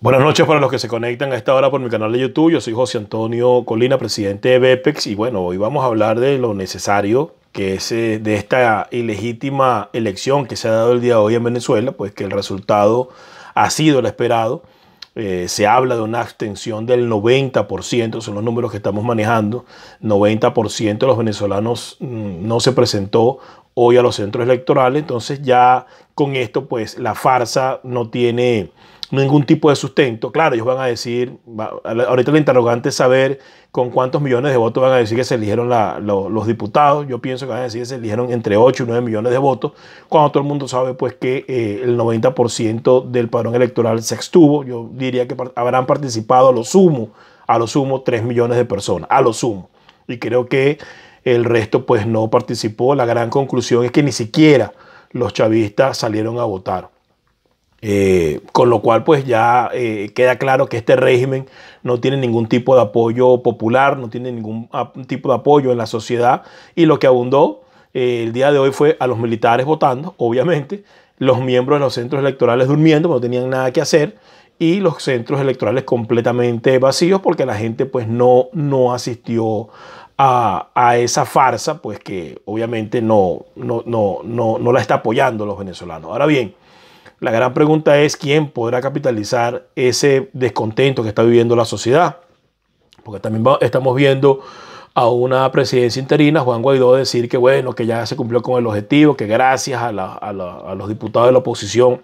Buenas noches para los que se conectan a esta hora por mi canal de YouTube. Yo soy José Antonio Colina, presidente de BEPEX, y bueno, hoy vamos a hablar de lo necesario que es eh, de esta ilegítima elección que se ha dado el día de hoy en Venezuela, pues que el resultado ha sido el esperado. Eh, se habla de una abstención del 90%, son los números que estamos manejando. 90% de los venezolanos mm, no se presentó hoy a los centros electorales, entonces ya con esto pues la farsa no tiene ningún tipo de sustento. Claro, ellos van a decir, ahorita el interrogante es saber con cuántos millones de votos van a decir que se eligieron los, diputados. Yo pienso que van a decir que se eligieron entre 8 y 9 millones de votos, cuando todo el mundo sabe pues que eh, el 90% del padrón electoral se extuvo. Yo diría que habrán participado a lo sumo, a lo sumo 3 millones de personas, a lo sumo. Y creo que el resto pues no participó. La gran conclusión es que ni siquiera los chavistas salieron a votar. Eh, con lo cual, pues ya eh, queda claro que este régimen no tiene ningún tipo de apoyo popular, no tiene ningún ah, tipo de apoyo en la sociedad. Y lo que abundó eh, el día de hoy fue a los militares votando, obviamente, los miembros de los centros electorales durmiendo, no tenían nada que hacer, y los centros electorales completamente vacíos, porque la gente pues no, no asistió a, esa farsa, pues que obviamente no, no, no la está apoyando los venezolanos. Ahora bien, la gran pregunta es quién podrá capitalizar ese descontento que está viviendo la sociedad. Porque también estamos viendo a una presidencia interina, Juan Guaidó, decir que bueno, que ya se cumplió con el objetivo, que gracias a los diputados de la oposición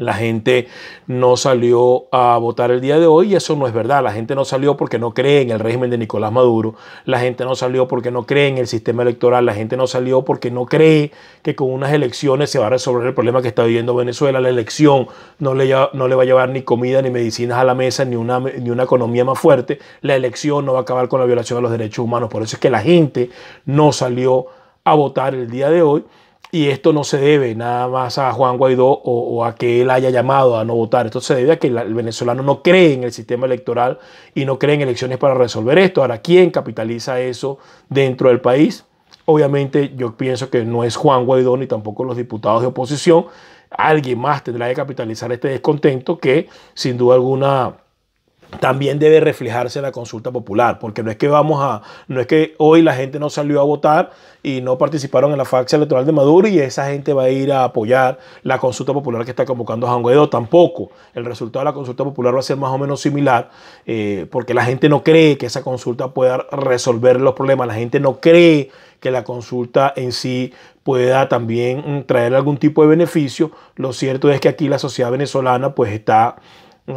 la gente no salió a votar el día de hoy y eso no es verdad. La gente no salió porque no cree en el régimen de Nicolás Maduro. La gente no salió porque no cree en el sistema electoral. La gente no salió porque no cree que con unas elecciones se va a resolver el problema que está viviendo Venezuela. La elección no le, no le va a llevar ni comida ni medicinas a la mesa ni una, ni una economía más fuerte. La elección no va a acabar con la violación de los derechos humanos. Por eso es que la gente no salió a votar el día de hoy. Y esto no se debe nada más a Juan Guaidó o, a que él haya llamado a no votar. Esto se debe a que el venezolano no cree en el sistema electoral y no cree en elecciones para resolver esto. Ahora, ¿quién capitaliza eso dentro del país? Obviamente yo pienso que no es Juan Guaidó ni tampoco los diputados de oposición. Alguien más tendrá que capitalizar este descontento que sin duda alguna también debe reflejarse en la consulta popular, porque no es que vamos a, no es que hoy la gente no salió a votar y no participaron en la faxa electoral de Maduro y esa gente va a ir a apoyar la consulta popular que está convocando Guaidó tampoco. El resultado de la consulta popular va a ser más o menos similar, eh, porque la gente no cree que esa consulta pueda resolver los problemas, la gente no cree que la consulta en sí pueda también traer algún tipo de beneficio. Lo cierto es que aquí la sociedad venezolana pues está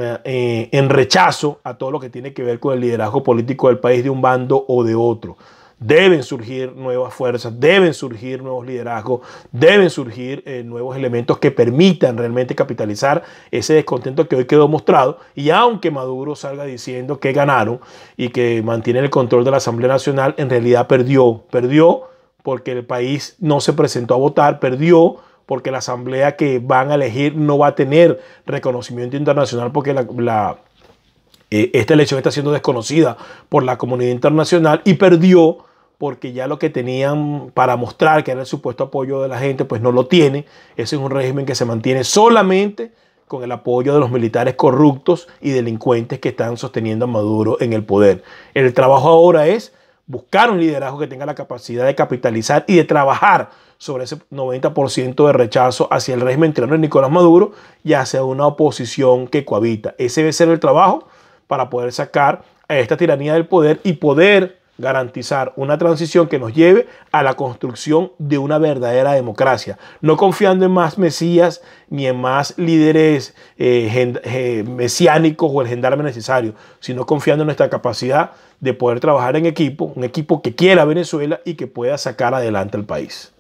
eh, en rechazo a todo lo que tiene que ver con el liderazgo político del país de un bando o de otro. Deben surgir nuevas fuerzas, deben surgir nuevos liderazgos, deben surgir eh, nuevos elementos que permitan realmente capitalizar ese descontento que hoy quedó mostrado. Y aunque Maduro salga diciendo que ganaron y que mantiene el control de la Asamblea Nacional, en realidad perdió, perdió porque el país no se presentó a votar, perdió porque la asamblea que van a elegir no va a tener reconocimiento internacional porque eh, esta elección está siendo desconocida por la comunidad internacional y perdió porque ya lo que tenían para mostrar que era el supuesto apoyo de la gente, pues no lo tiene. Ese es un régimen que se mantiene solamente con el apoyo de los militares corruptos y delincuentes que están sosteniendo a Maduro en el poder. El trabajo ahora es buscar un liderazgo que tenga la capacidad de capitalizar y de trabajar sobre ese 90% de rechazo hacia el régimen tirano de Nicolás Maduro y hacia una oposición que cohabita. Ese debe ser el trabajo para poder sacar a esta tiranía del poder y poder garantizar una transición que nos lleve a la construcción de una verdadera democracia, no confiando en más mesías ni en más líderes eh, eh, mesiánicos o el gendarme necesario, sino confiando en nuestra capacidad de poder trabajar en equipo, un equipo que quiera Venezuela y que pueda sacar adelante al país.